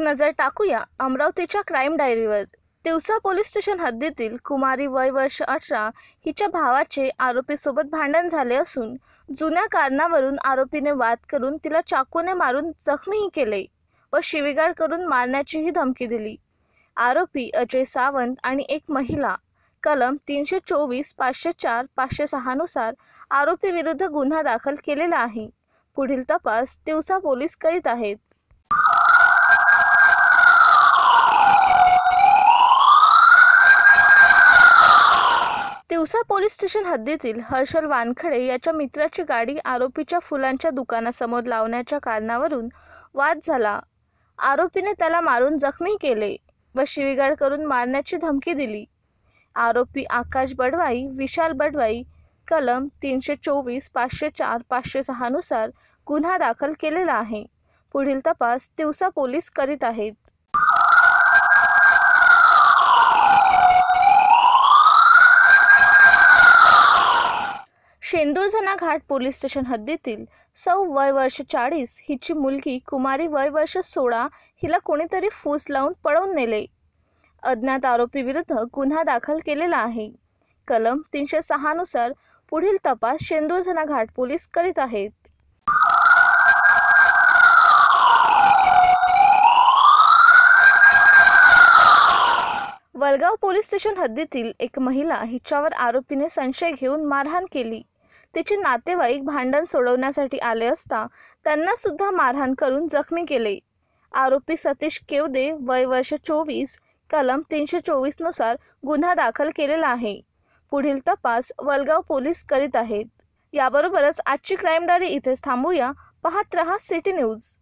नजर टाकूया अमरावतीच्या क्राईम डायरीवर तिवसा पोलीस स्टेशन हद्दीतील कुमारी वय वर्ष अठरा हिच्या भावाचे आरोपीसोबत भांडण झाले असून जुन्या कारणावरून आरोपीने वाद करून तिला चाकूने मारून जखमीही केले व शिवीगाळ करून मारण्याचीही धमकी दिली आरोपी अजय सावंत आणि एक महिला कलम तीनशे चोवीस पाचशे चार पाचशे सहानुसार आरोपीविरुद्ध गुन्हा दाखल केलेला आहे पुढील तपास तिवसा पोलीस करीत आहेत दिवसा पोलीस स्टेशन हद्दीतील हर्षल वानखडे याच्या मित्राची गाडी आरोपीच्या फुलांच्या दुकानासमोर लावण्याच्या कारणावरून वाद झाला आरोपीने त्याला मारून जखमी केले व शिवीगाळ करून मारण्याची धमकी दिली आरोपी आकाश बडवाई विशाल बडवाई कलम तीनशे चोवीस पाचशे चार पाचशे सहानुसार गुन्हा दाखल केलेला आहे पुढील तपास दिवसा पोलीस करीत आहेत शेंदुरझना घाट पोलीस स्टेशन हद्दीतील सौ वय वर्ष चाळीस हिची मुलगी कुमारी वय वर्ष सोळा हिला कोणीतरी फूस लावून पळवून नेले अज्ञात आरोपीविरुद्ध गुन्हा दाखल केलेला आहे कलम तीनशे सहानुसार पुढील तपास शेंदुरझना घाट पोलीस करीत आहेत वलगाव पोलीस स्टेशन हद्दीतील एक महिला हिच्यावर आरोपीने संशय घेऊन मारहाण केली तिचे नातेवाईक भांडण सोडवण्यासाठी आले असता त्यांना सुद्धा मारहाण करून जखमी केले आरोपी सतीश केवदे वय वर्ष चोवीस कलम तीनशे चोवीस नुसार गुन्हा दाखल केलेला आहे पुढील तपास वलगाव पोलीस करीत आहेत याबरोबरच आजची क्राईम डायरी इथेच थांबूया पाहत रहा सिटी न्यूज